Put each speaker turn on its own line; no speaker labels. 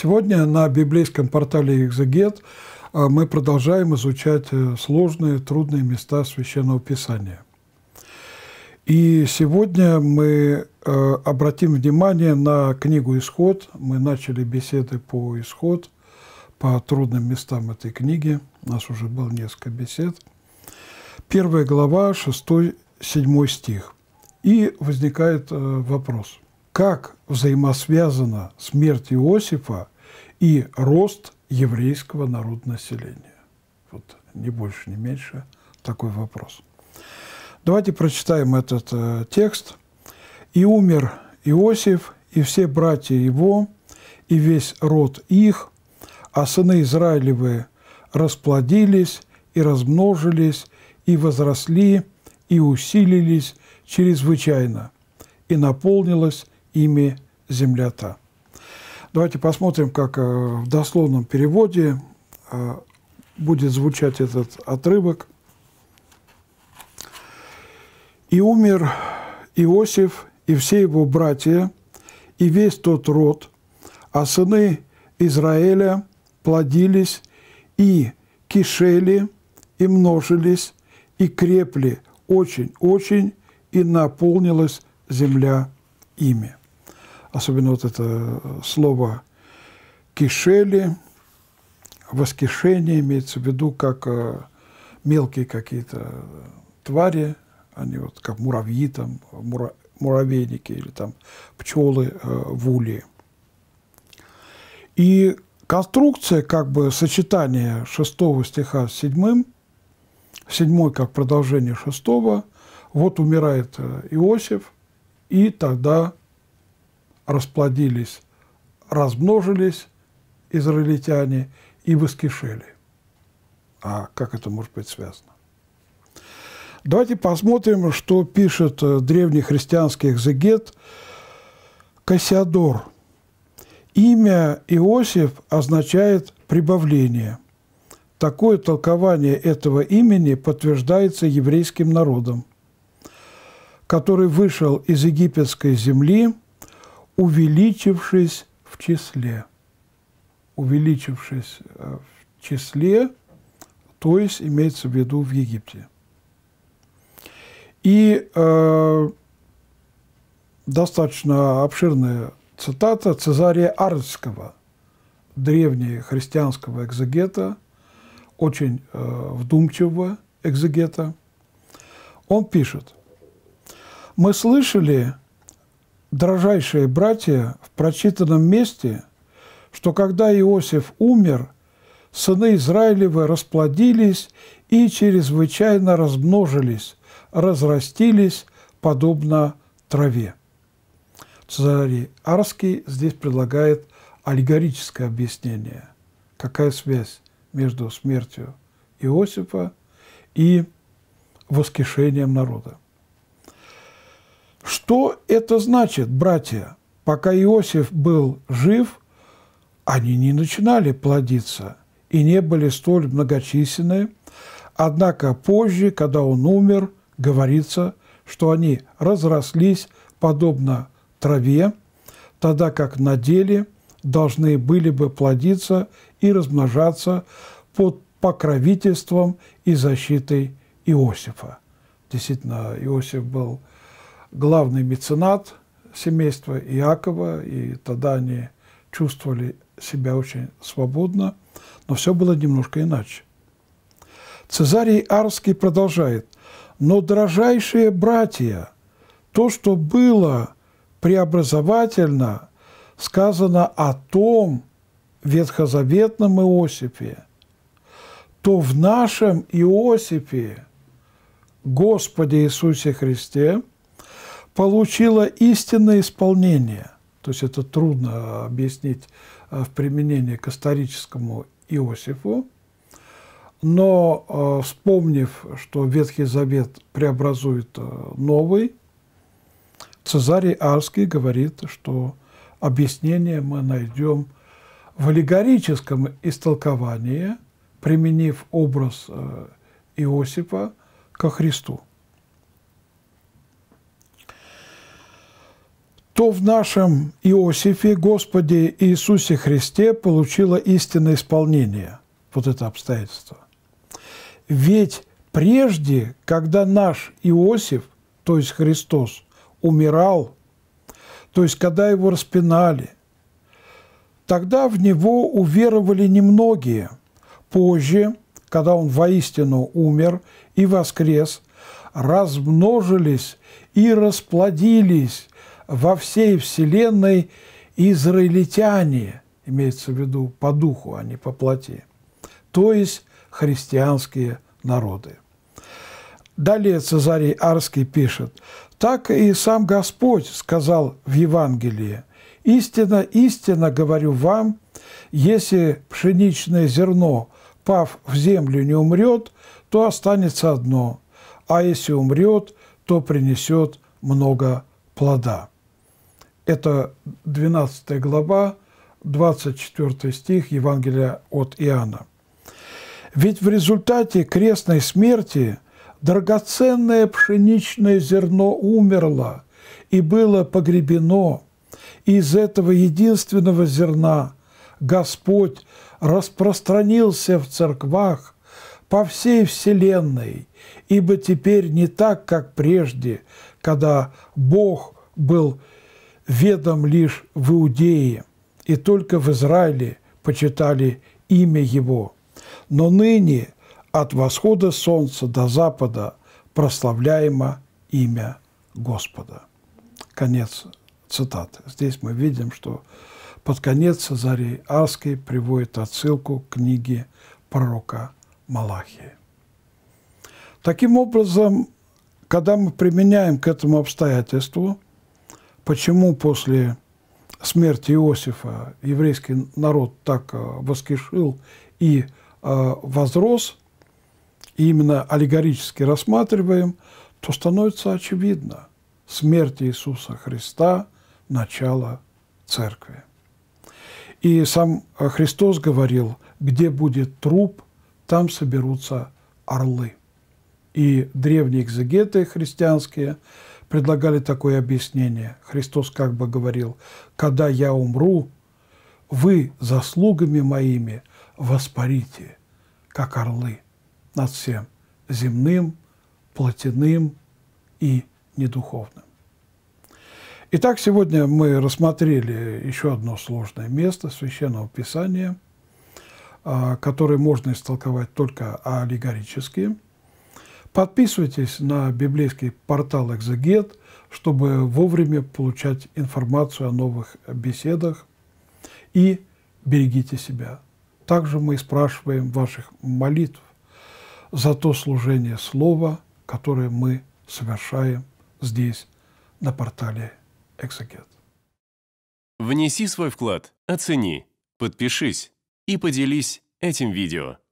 Сегодня на библейском портале «Экзегет» а, мы продолжаем изучать э, сложные, трудные места Священного Писания. И сегодня мы э, обратим внимание на книгу «Исход». Мы начали беседы по «Исход», по трудным местам этой книги. У нас уже было несколько бесед. Первая глава, 6-7 стих. И возникает э, вопрос – как взаимосвязана смерть Иосифа и рост еврейского народонаселения. Вот не больше, не меньше такой вопрос. Давайте прочитаем этот э, текст. «И умер Иосиф, и все братья его, и весь род их, а сыны Израилевы расплодились и размножились, и возросли, и усилились чрезвычайно, и наполнилось ими земля та». Давайте посмотрим, как э, в дословном переводе э, будет звучать этот отрывок. «И умер Иосиф и все его братья, и весь тот род, а сыны Израиля плодились и кишели, и множились, и крепли очень-очень, и наполнилась земля ими особенно вот это слово «кишели», воскишение имеется в виду как э, мелкие какие-то твари, они вот как муравьи, там, мура, муравейники или там пчелы э, в И конструкция, как бы сочетание шестого стиха с седьмым, седьмой как продолжение шестого, вот умирает э, Иосиф, и тогда расплодились, размножились израильтяне и воскишели. А как это может быть связано? Давайте посмотрим, что пишет э, древний христианский экзегет Кассиадор. Имя Иосиф означает «прибавление». Такое толкование этого имени подтверждается еврейским народом, который вышел из египетской земли – увеличившись в числе. Увеличившись э, в числе, то есть имеется в виду в Египте. И э, достаточно обширная цитата Цезария Арнского, христианского экзегета, очень э, вдумчивого экзегета. Он пишет, «Мы слышали, дрожайшие братья, в прочитанном месте, что когда Иосиф умер, сыны Израилевы расплодились и чрезвычайно размножились, разрастились, подобно траве. Цезарий Арский здесь предлагает аллегорическое объяснение. Какая связь между смертью Иосифа и воскрешением народа? Что это значит, братья? Пока Иосиф был жив, они не начинали плодиться и не были столь многочисленны. Однако позже, когда он умер, говорится, что они разрослись подобно траве, тогда как на деле должны были бы плодиться и размножаться под покровительством и защитой Иосифа. Действительно, Иосиф был – главный меценат семейства Иакова, и тогда они чувствовали себя очень свободно, но все было немножко иначе. Цезарий Арский продолжает, «Но, дрожайшие братья, то, что было преобразовательно, сказано о том ветхозаветном Иосифе, то в нашем Иосифе, Господе Иисусе Христе – получила истинное исполнение. То есть это трудно объяснить э, в применении к историческому Иосифу. Но э, вспомнив, что Ветхий Завет преобразует э, новый, Цезарий Арский говорит, что объяснение мы найдем в аллегорическом истолковании, применив образ Иосифа ко Христу. то в нашем Иосифе, Господе Иисусе Христе, получило истинное исполнение, вот это обстоятельство. Ведь прежде, когда наш Иосиф, то есть Христос, умирал, то есть когда его распинали, тогда в него уверовали немногие. Позже, когда он воистину умер и воскрес, размножились и расплодились во всей вселенной израильтяне, имеется в виду по духу, а не по плоти, то есть христианские народы. Далее Цезарий Арский пишет, «Так и сам Господь сказал в Евангелии, «Истина, истина говорю вам, если пшеничное зерно, пав в землю, не умрет, то останется одно, а если умрет, то принесет много плода». Это 12 глава, 24 стих Евангелия от Иоанна. Ведь в результате крестной смерти драгоценное пшеничное зерно умерло и было погребено. И из этого единственного зерна Господь распространился в церквах по всей вселенной, ибо теперь не так, как прежде, когда Бог был ведом лишь в Иудее, и только в Израиле почитали имя Его. Но ныне от восхода солнца до запада прославляемо имя Господа». Конец цитаты. Здесь мы видим, что под конец Цезарей Арской приводит отсылку к книге пророка Малахии. Таким образом, когда мы применяем к этому обстоятельству – почему после смерти Иосифа еврейский народ так э, воскишил и э, возрос, и именно аллегорически рассматриваем, то становится очевидно смерть Иисуса Христа – начало церкви. И сам э, Христос говорил, где будет труп, там соберутся орлы. И древние экзегеты христианские – предлагали такое объяснение. Христос как бы говорил, когда я умру, вы заслугами моими воспарите, как орлы, над всем земным, плотяным и недуховным. Итак, сегодня мы рассмотрели еще одно сложное место Священного Писания, а, которое можно истолковать только аллегорически – Подписывайтесь на библейский портал «Экзегет», чтобы вовремя получать информацию о новых беседах. И берегите себя. Также мы спрашиваем ваших молитв за то служение слова, которое мы совершаем здесь, на портале «Экзегет». Внеси свой вклад, оцени, подпишись и поделись этим видео.